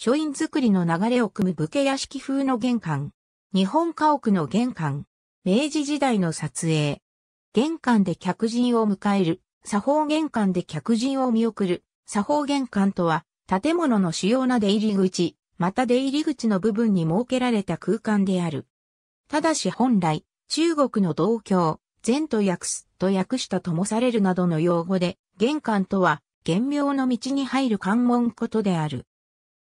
書院作りの流れを組む武家屋敷風の玄関。日本家屋の玄関。明治時代の撮影。玄関で客人を迎える。作法玄関で客人を見送る。作法玄関とは、建物の主要な出入り口、また出入り口の部分に設けられた空間である。ただし本来、中国の道教、禅と訳すと訳したともされるなどの用語で、玄関とは、玄妙の道に入る関門ことである。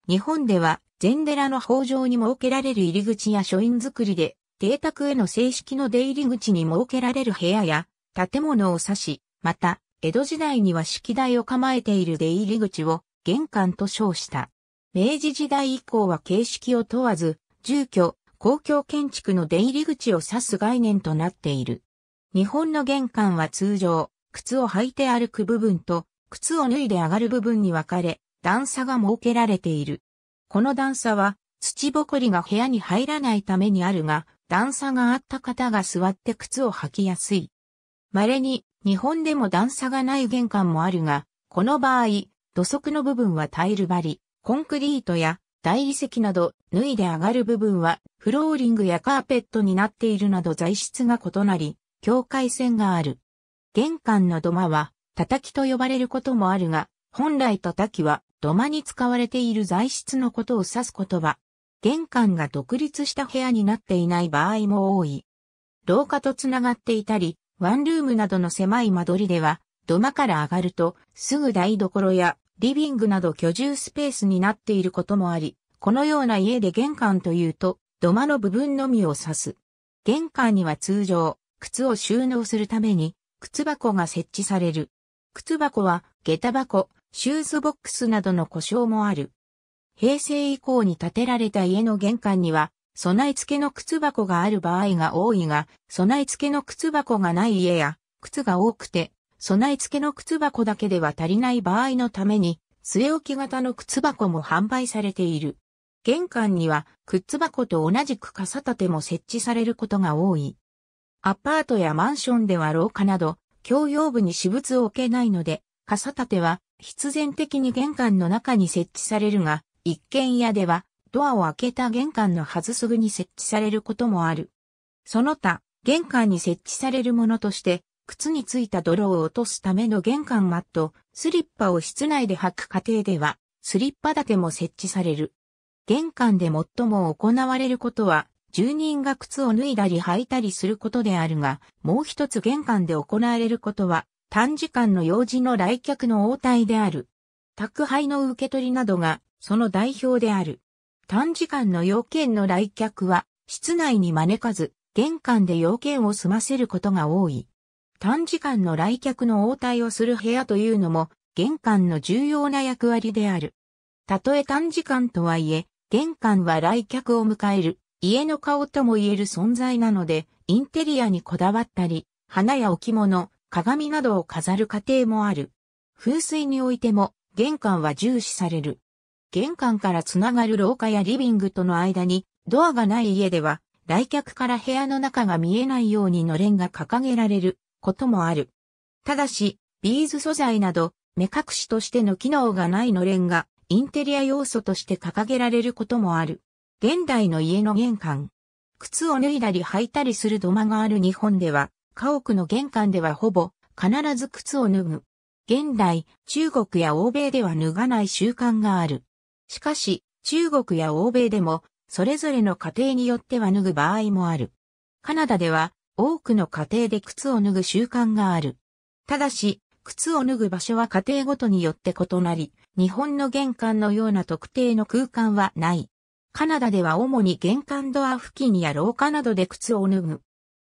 日本では禅寺の法上に設けられる入り口や書院作りで、邸宅への正式の出入り口に設けられる部屋や建物を指し、また、江戸時代には式台を構えている出入り口を玄関と称した。明治時代以降は形式を問わず、住居、公共建築の出入り口を指す概念となっている。日本の玄関は通常、靴を履いて歩く部分と、靴を脱いで上がる部分に分かれ、段差が設けられている。この段差は土ぼこりが部屋に入らないためにあるが、段差があった方が座って靴を履きやすい。稀に日本でも段差がない玄関もあるが、この場合、土足の部分はタイル張り、コンクリートや大理石など脱いで上がる部分はフローリングやカーペットになっているなど材質が異なり、境界線がある。玄関の土間は叩きと呼ばれることもあるが、本来叩きは土間に使われている材質のことを指す言葉。玄関が独立した部屋になっていない場合も多い。廊下とつながっていたり、ワンルームなどの狭い間取りでは、土間から上がると、すぐ台所やリビングなど居住スペースになっていることもあり、このような家で玄関というと、土間の部分のみを指す。玄関には通常、靴を収納するために、靴箱が設置される。靴箱は、下駄箱、シューズボックスなどの故障もある。平成以降に建てられた家の玄関には、備え付けの靴箱がある場合が多いが、備え付けの靴箱がない家や、靴が多くて、備え付けの靴箱だけでは足りない場合のために、据え置き型の靴箱も販売されている。玄関には、靴箱と同じく傘立ても設置されることが多い。アパートやマンションでは廊下など、共用部に私物を置けないので、傘立ては必然的に玄関の中に設置されるが、一軒家では、ドアを開けた玄関の外すぐに設置されることもある。その他、玄関に設置されるものとして、靴についた泥を落とすための玄関マット、スリッパを室内で履く過程では、スリッパ立ても設置される。玄関で最も行われることは、住人が靴を脱いだり履いたりすることであるが、もう一つ玄関で行われることは、短時間の用事の来客の応対である。宅配の受け取りなどがその代表である。短時間の要件の来客は室内に招かず、玄関で要件を済ませることが多い。短時間の来客の応対をする部屋というのも玄関の重要な役割である。たとえ短時間とはいえ、玄関は来客を迎える家の顔とも言える存在なので、インテリアにこだわったり、花や置物、鏡などを飾る家庭もある。風水においても玄関は重視される。玄関からつながる廊下やリビングとの間にドアがない家では来客から部屋の中が見えないようにのれんが掲げられることもある。ただし、ビーズ素材など目隠しとしての機能がないのれんがインテリア要素として掲げられることもある。現代の家の玄関。靴を脱いだり履いたりする土間がある日本では、家屋の玄関ではほぼ必ず靴を脱ぐ。現代、中国や欧米では脱がない習慣がある。しかし、中国や欧米でも、それぞれの家庭によっては脱ぐ場合もある。カナダでは、多くの家庭で靴を脱ぐ習慣がある。ただし、靴を脱ぐ場所は家庭ごとによって異なり、日本の玄関のような特定の空間はない。カナダでは主に玄関ドア付近や廊下などで靴を脱ぐ。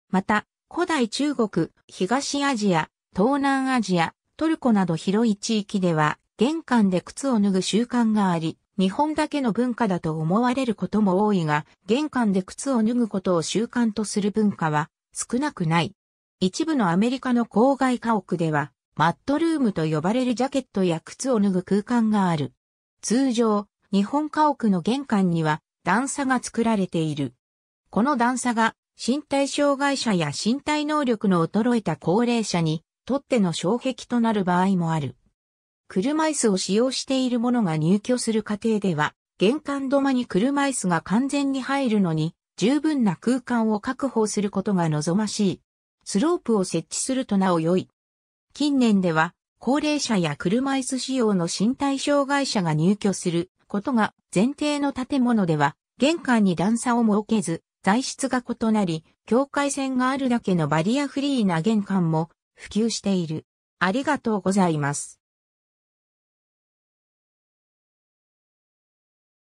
また、古代中国、東アジア、東南アジア、トルコなど広い地域では、玄関で靴を脱ぐ習慣があり、日本だけの文化だと思われることも多いが、玄関で靴を脱ぐことを習慣とする文化は少なくない。一部のアメリカの郊外家屋では、マットルームと呼ばれるジャケットや靴を脱ぐ空間がある。通常、日本家屋の玄関には段差が作られている。この段差が身体障害者や身体能力の衰えた高齢者にとっての障壁となる場合もある。車椅子を使用している者が入居する過程では、玄関土間に車椅子が完全に入るのに、十分な空間を確保することが望ましい。スロープを設置するとなお良い。近年では、高齢者や車椅子使用の身体障害者が入居することが前提の建物では、玄関に段差を設けず、材質が異なり、境界線があるだけのバリアフリーな玄関も普及している。ありがとうございます。